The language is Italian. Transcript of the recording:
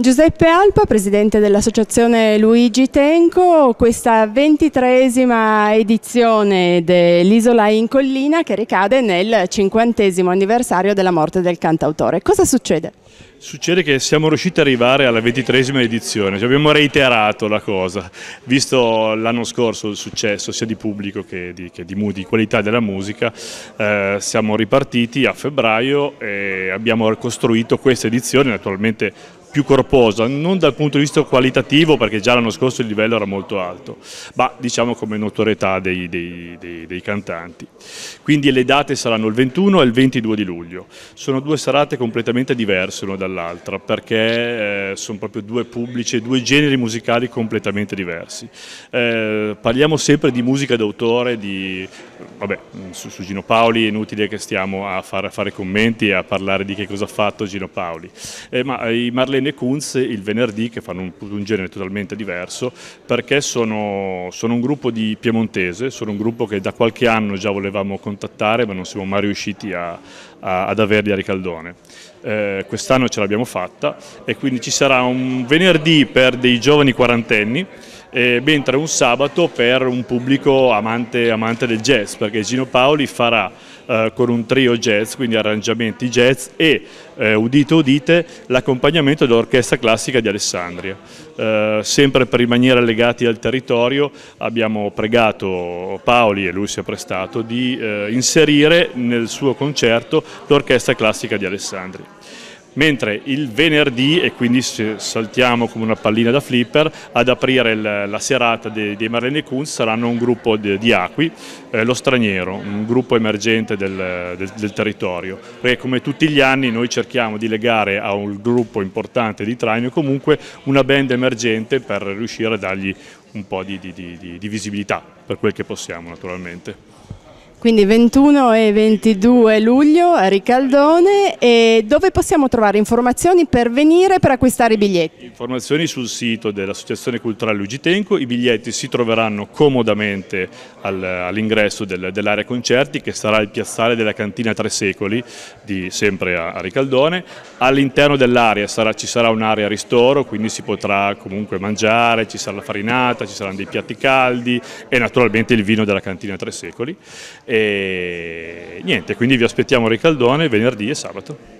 Giuseppe Alpa, presidente dell'associazione Luigi Tenco, questa ventitresima edizione dell'Isola in Collina che ricade nel cinquantesimo anniversario della morte del cantautore. Cosa succede? Succede che siamo riusciti ad arrivare alla ventitresima edizione, cioè abbiamo reiterato la cosa, visto l'anno scorso il successo sia di pubblico che di, che di, di qualità della musica, eh, siamo ripartiti a febbraio e abbiamo costruito questa edizione, naturalmente più corposa, non dal punto di vista qualitativo perché già l'anno scorso il livello era molto alto, ma diciamo come notorietà dei, dei, dei, dei, cantanti. Quindi le date saranno il 21 e il 22 di luglio, sono due serate completamente diverse l'una dall'altra perché eh, sono proprio due pubblici, due generi musicali completamente diversi. Eh, parliamo sempre di musica d'autore, di vabbè, mm, su, su, Gino Paoli è inutile che stiamo a, far, a, fare commenti e a parlare di che cosa ha fatto Gino Paoli, eh, ma eh, i Marlene Kunz il venerdì, che fanno un, un genere totalmente diverso, perché sono, sono, un gruppo di piemontese, sono un gruppo che da qualche anno già volevamo contattare ma non siamo mai riusciti a, a, ad averli a Ricaldone. Eh, Quest'anno ce l'abbiamo fatta e quindi ci sarà un venerdì per dei giovani quarantenni eh, mentre un sabato per un pubblico amante, amante del jazz, perché Gino Paoli farà eh, con un trio jazz, quindi arrangiamenti jazz e, eh, udite udite, l'accompagnamento dell'orchestra classica di Alessandria. Eh, sempre per rimanere legati al territorio abbiamo pregato Paoli, e lui si è prestato, di eh, inserire nel suo concerto l'orchestra classica di Alessandria mentre il venerdì, e quindi saltiamo come una pallina da flipper, ad aprire la serata dei, Marlene Kunz saranno un gruppo di, Acqui, eh, lo straniero, un gruppo emergente del, del, del, territorio, perché come tutti gli anni noi cerchiamo di legare a un gruppo importante di traino comunque una band emergente per riuscire a dargli un po' di, di, di, di visibilità per quel che possiamo naturalmente quindi 21 e 22 luglio a Ricaldone e dove possiamo trovare informazioni per venire per acquistare i biglietti? Informazioni sul sito dell'Associazione Culturale Ugitenco, i biglietti si troveranno comodamente all'ingresso dell'area concerti che sarà il piazzale della cantina Tre Secoli, di, sempre a, Ricaldone, all'interno dell'area ci sarà un'area ristoro quindi si potrà comunque mangiare, ci sarà la farinata, ci saranno dei piatti caldi e naturalmente il vino della cantina Tre Secoli e niente, quindi vi aspettiamo a Ricaldone venerdì e sabato.